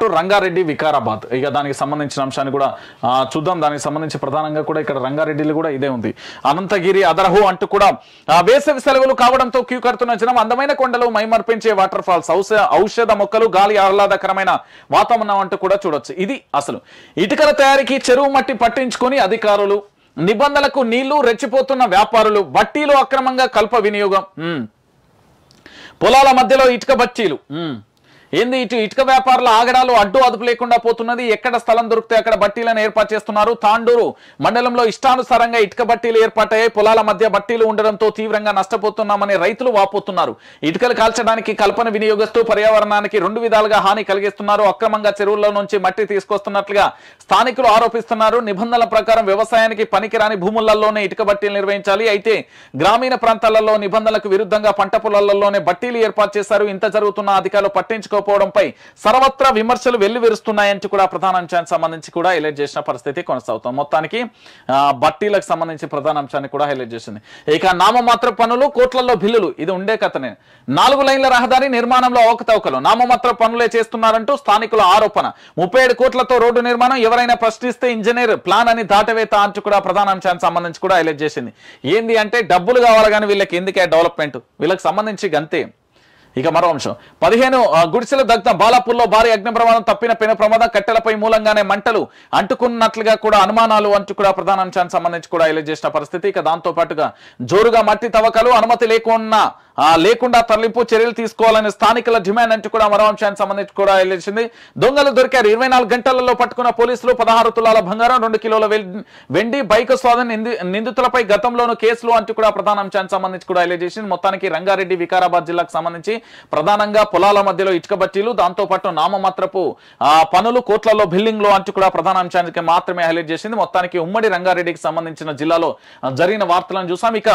పాటు రంగారెడ్డి వికారాబాద్ ఇక దానికి సంబంధించిన అంశాన్ని కూడా చూద్దాం దానికి సంబంధించి ప్రధానంగా కూడా ఇక్కడ రంగారెడ్డిలో కూడా ఇదే ఉంది అనంతగిరి అదరహు అంటూ కూడా వేసవి సెలవులు కావడంతో క్యూ కడుతున్న జనం అందమైన కొండలు మైమర్పించే వాటర్ ఫాల్స్ ఔషధ మొక్కలు గాలి ఆహ్లాదకరమైన వాతావరణం అంటూ కూడా చూడొచ్చు ఇది అసలు ఇటుకల తయారీకి చెరువు మట్టి పట్టించుకొని అధికారులు నిబంధనలకు నీళ్లు రెచ్చిపోతున్న వ్యాపారులు బట్టీలు అక్రమంగా కల్ప వినియోగం పొలాల మధ్యలో ఇటుక బట్టీలు ఏంది ఇటు ఇటుక వ్యాపారుల ఆగడాలు అడ్డు అదుపు లేకుండా పోతున్నది ఎక్కడ స్థలం దొరికితే అక్కడ బట్టీలను ఏర్పాటు చేస్తున్నారు తాండూరు మండలంలో ఇష్టానుసారంగా ఇటుక బట్టీలు ఏర్పాటయ్యాయి పొలాల మధ్య బట్టీలు ఉండడంతో తీవ్రంగా నష్టపోతున్నామని రైతులు వాపోతున్నారు ఇటుకలు కాల్చడానికి కల్పన వినియోగిస్తూ పర్యావరణానికి రెండు విధాలుగా హాని కలిగిస్తున్నారు అక్రమంగా చెరువుల్లో నుంచి మట్టి తీసుకొస్తున్నట్లుగా స్థానికులు ఆరోపిస్తున్నారు నిబంధనల ప్రకారం వ్యవసాయానికి పనికిరాని భూములలోనే ఇటుక బట్టీలు నిర్వహించాలి అయితే గ్రామీణ ప్రాంతాలలో నిబంధనలకు విరుద్ధంగా పంట పొలాలలోనే బట్టీలు ఏర్పాటు చేశారు ఇంత జరుగుతున్న అధికారులు పట్టించుకో పట్టించుకోకపోవడంపై సర్వత్రా విమర్శలు వెల్లువెరుస్తున్నాయంటూ కూడా ప్రధాన అంశానికి సంబంధించి కూడా హైలైట్ చేసిన పరిస్థితి కొనసాగుతుంది మొత్తానికి బట్టీలకు సంబంధించి ప్రధాన అంశాన్ని కూడా హైలైట్ చేసింది ఇక నామమాత్ర పనులు కోట్లలో బిల్లులు ఇది ఉండే కథనే నాలుగు లైన్ల రహదారి నిర్మాణంలో అవకతవకలు నామమాత్ర పనులే చేస్తున్నారంటూ స్థానికుల ఆరోపణ ముప్పై ఏడు కోట్లతో రోడ్డు నిర్మాణం ఎవరైనా ప్రశ్నిస్తే ఇంజనీర్ ప్లాన్ అని దాటవేత అంటూ కూడా ప్రధాన అంశానికి సంబంధించి కూడా హైలైట్ చేసింది ఏంది అంటే డబ్బులు కావాలి కానీ వీళ్ళకి ఎందుకే డెవలప్మెంట్ వీళ్ళకి సంబంధించి గంతే ఇక మరో అంశం పదిహేను గుడిసెల బాలాపూర్ లో భారీ అగ్ని ప్రమాదం తప్పిన పెను ప్రమాదం కట్టెలపై మూలంగానే మంటలు అంటుకున్నట్లుగా కూడా అనుమానాలు అంటూ కూడా ప్రధాన అంశానికి సంబంధించి కూడా ఇలా చేసిన పరిస్థితి ఇక దాంతో పాటుగా జోరుగా మట్టి తవ్వకాలు అనుమతి లేకుండా లేకుండా తరలింపు చర్యలు తీసుకోవాలని స్థానికుల డిమాండ్ అంటూ కూడా మరో అంశానికి సంబంధించి కూడా వెళ్ళించింది దొంగలు దొరికారు ఇరవై గంటలలో పట్టుకున్న పోలీసులు పదహారు తులాల బంగారం రెండు కిలోల వెండి బైక్ స్వాధీన నిందితులపై గతంలోనూ కేసులు అంటూ కూడా ప్రధాన అంశానికి సంబంధించి కూడా చేసింది మొత్తానికి రంగారెడ్డి వికారాబాద్ జిల్లాకు సంబంధించి ప్రధానంగా పొలాల మధ్యలో ఇటుక బట్టీలు దాంతోపాటు నామమాత్రపు పనులు కోట్లలో లో అంటూ కూడా ప్రధాన అంశానికి మాత్రమే హైలైట్ చేసింది మొత్తానికి ఉమ్మడి రంగారెడ్డికి సంబంధించిన జిల్లాలో జరిగిన వార్తలను చూసాం ఇక